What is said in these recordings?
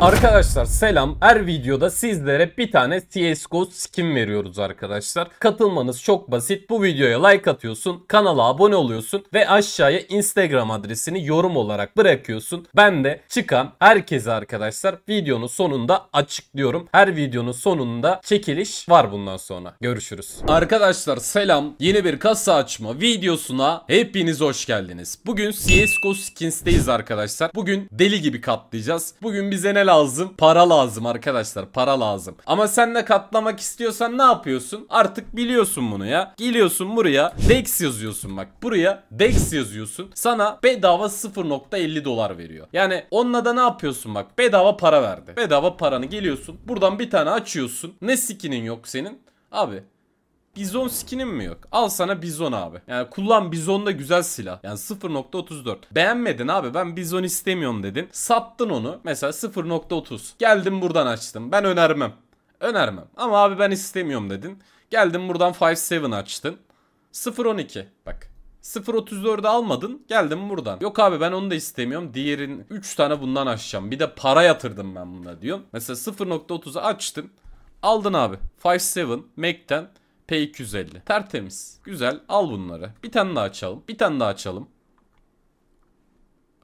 Arkadaşlar selam. Her videoda sizlere bir tane CSGO skin veriyoruz arkadaşlar. Katılmanız çok basit. Bu videoya like atıyorsun, kanala abone oluyorsun ve aşağıya Instagram adresini yorum olarak bırakıyorsun. Ben de çıkan herkese arkadaşlar videonun sonunda açıklıyorum. Her videonun sonunda çekiliş var bundan sonra. Görüşürüz. Arkadaşlar selam. Yeni bir kasa açma videosuna hepiniz hoş geldiniz. Bugün CSGO skins'teyiz arkadaşlar. Bugün deli gibi katlayacağız. Bugün bize ne lazım? Para lazım arkadaşlar. Para lazım. Ama sen de katlamak istiyorsan ne yapıyorsun? Artık biliyorsun bunu ya. Geliyorsun buraya Dex yazıyorsun bak. Buraya Dex yazıyorsun. Sana bedava 0.50 dolar veriyor. Yani onunla da ne yapıyorsun bak? Bedava para verdi. Bedava paranı geliyorsun. Buradan bir tane açıyorsun. Ne skinin yok senin? Abi Bizon skinim mi yok? Al sana bizon abi. Yani kullan bizon da güzel silah. Yani 0.34. Beğenmedin abi ben bizon istemiyorum dedin. Sattın onu. Mesela 0.30. Geldim buradan açtım. Ben önermem. Önermem. Ama abi ben istemiyorum dedin. Geldim buradan 5.7 açtın. 0.12. Bak 0.34'ü almadın geldim buradan. Yok abi ben onu da istemiyorum. Diğerin 3 tane bundan açacağım. Bir de para yatırdım ben buna diyorum. Mesela 0.30'u açtın. Aldın abi. 5.7 Mac'ten P250. Tertemiz. Güzel. Al bunları. Bir tane daha açalım. Bir tane daha açalım.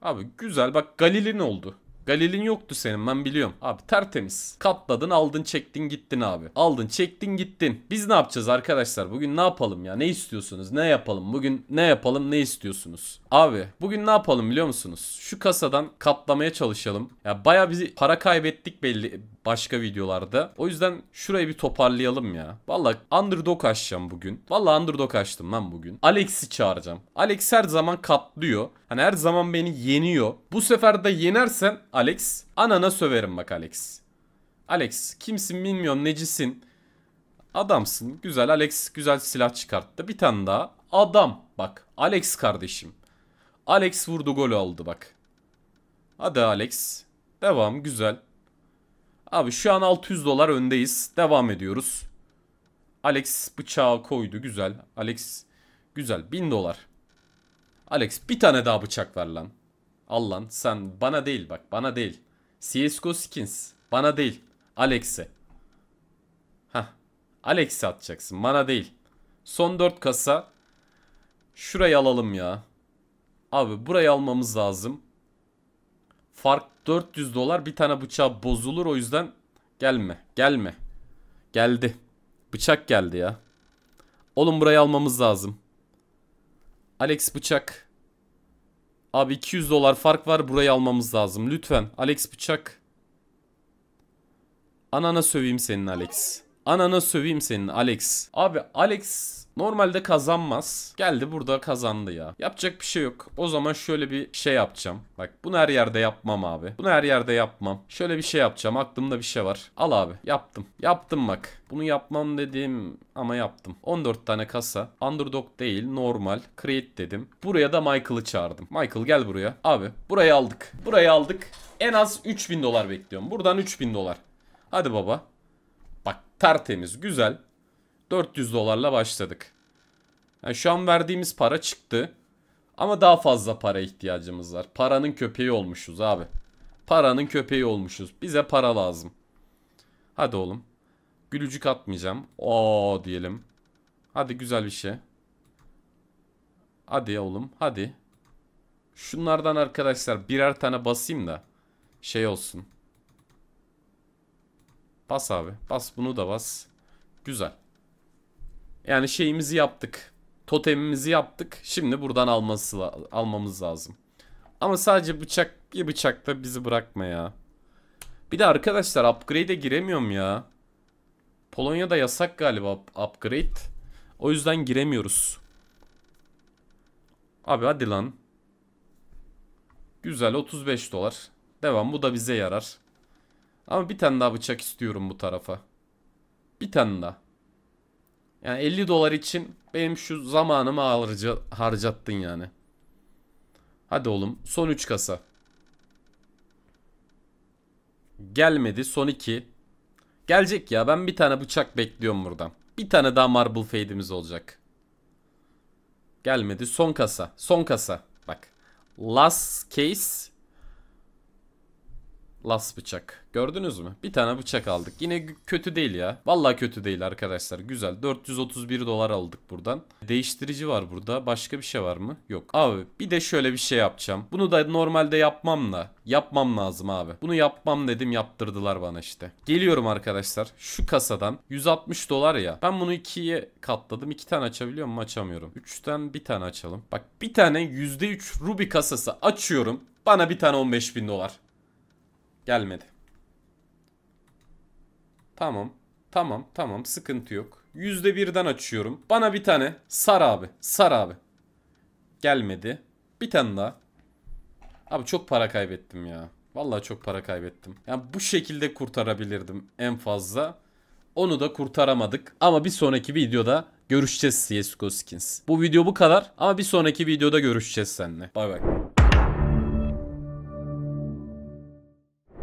Abi güzel. Bak Galil'in oldu. Galil'in yoktu senin ben biliyorum. Abi tertemiz. Katladın aldın çektin gittin abi. Aldın çektin gittin. Biz ne yapacağız arkadaşlar? Bugün ne yapalım ya? Ne istiyorsunuz? Ne yapalım? Bugün ne yapalım? Ne istiyorsunuz? Abi bugün ne yapalım biliyor musunuz? Şu kasadan katlamaya çalışalım. Ya baya bizi para kaybettik belli başka videolarda. O yüzden şurayı bir toparlayalım ya. Valla underdog açacağım bugün. Valla underdog açtım ben bugün. Alex'i çağıracağım. Alex her zaman katlıyor. Hani her zaman beni yeniyor. Bu sefer de yenersen Alex. Anana söverim bak Alex. Alex kimsin bilmiyorum necisin. Adamsın. Güzel Alex güzel silah çıkarttı. Bir tane daha. Adam. Bak Alex kardeşim. Alex vurdu golü aldı bak. Hadi Alex. Devam güzel. Abi şu an 600 dolar öndeyiz. Devam ediyoruz. Alex bıçağı koydu güzel. Alex güzel 1000 dolar. Alex bir tane daha bıçak ver lan. Al lan sen bana değil bak bana değil. CSGO skins bana değil. Alex'e. ha Alex'e atacaksın bana değil. Son 4 kasa. Şurayı alalım ya. Abi burayı almamız lazım. Fark 400 dolar bir tane bıçağı bozulur o yüzden gelme gelme. Geldi. Bıçak geldi ya. Oğlum burayı almamız lazım. Alex bıçak. Abi 200 dolar fark var burayı almamız lazım. Lütfen Alex bıçak. Anana söveyim senin Alex. Ananı söveyim senin Alex. Abi Alex Normalde kazanmaz. Geldi burada kazandı ya. Yapacak bir şey yok. O zaman şöyle bir şey yapacağım. Bak bunu her yerde yapmam abi. Bunu her yerde yapmam. Şöyle bir şey yapacağım. Aklımda bir şey var. Al abi. Yaptım. Yaptım bak. Bunu yapmam dedim ama yaptım. 14 tane kasa. Underdog değil normal. Create dedim. Buraya da Michael'ı çağırdım. Michael gel buraya. Abi burayı aldık. Burayı aldık. En az 3000 dolar bekliyorum. Buradan 3000 dolar. Hadi baba. Tertemiz, güzel. 400 dolarla başladık. Yani şu an verdiğimiz para çıktı. Ama daha fazla para ihtiyacımız var. Paranın köpeği olmuşuz abi. Paranın köpeği olmuşuz. Bize para lazım. Hadi oğlum. Gülücük atmayacağım. Oo diyelim. Hadi güzel bir şey. Hadi oğlum hadi. Şunlardan arkadaşlar birer tane basayım da şey olsun. Bas abi. Bas bunu da bas. Güzel. Yani şeyimizi yaptık. Totemimizi yaptık. Şimdi buradan alması almamız lazım. Ama sadece bıçak bir da bizi bırakma ya. Bir de arkadaşlar upgrade'e giremiyorum ya. Polonya'da yasak galiba upgrade. O yüzden giremiyoruz. Abi hadi lan. Güzel 35 dolar. Devam bu da bize yarar. Ama bir tane daha bıçak istiyorum bu tarafa. Bir tane daha. Yani 50 dolar için benim şu zamanımı harca harcattın yani. Hadi oğlum son 3 kasa. Gelmedi son 2. Gelecek ya ben bir tane bıçak bekliyorum buradan. Bir tane daha marble fade'imiz olacak. Gelmedi son kasa son kasa. Bak last case Las bıçak. Gördünüz mü? Bir tane bıçak aldık. Yine kötü değil ya. Vallahi kötü değil arkadaşlar. Güzel. 431 dolar aldık buradan. Değiştirici var burada. Başka bir şey var mı? Yok. Abi bir de şöyle bir şey yapacağım. Bunu da normalde yapmamla. Yapmam lazım abi. Bunu yapmam dedim yaptırdılar bana işte. Geliyorum arkadaşlar. Şu kasadan 160 dolar ya. Ben bunu ikiye katladım. İki tane açabiliyor muyum? Açamıyorum. Üçten bir tane açalım. Bak bir tane %3 Ruby kasası açıyorum. Bana bir tane 15 bin dolar. Gelmedi. Tamam. Tamam. Tamam. Sıkıntı yok. %1'den açıyorum. Bana bir tane. Sar abi. Sar abi. Gelmedi. Bir tane daha. Abi çok para kaybettim ya. Vallahi çok para kaybettim. Yani bu şekilde kurtarabilirdim en fazla. Onu da kurtaramadık. Ama bir sonraki videoda görüşeceğiz CSGO Skins. Bu video bu kadar ama bir sonraki videoda görüşeceğiz seninle. Bay bay.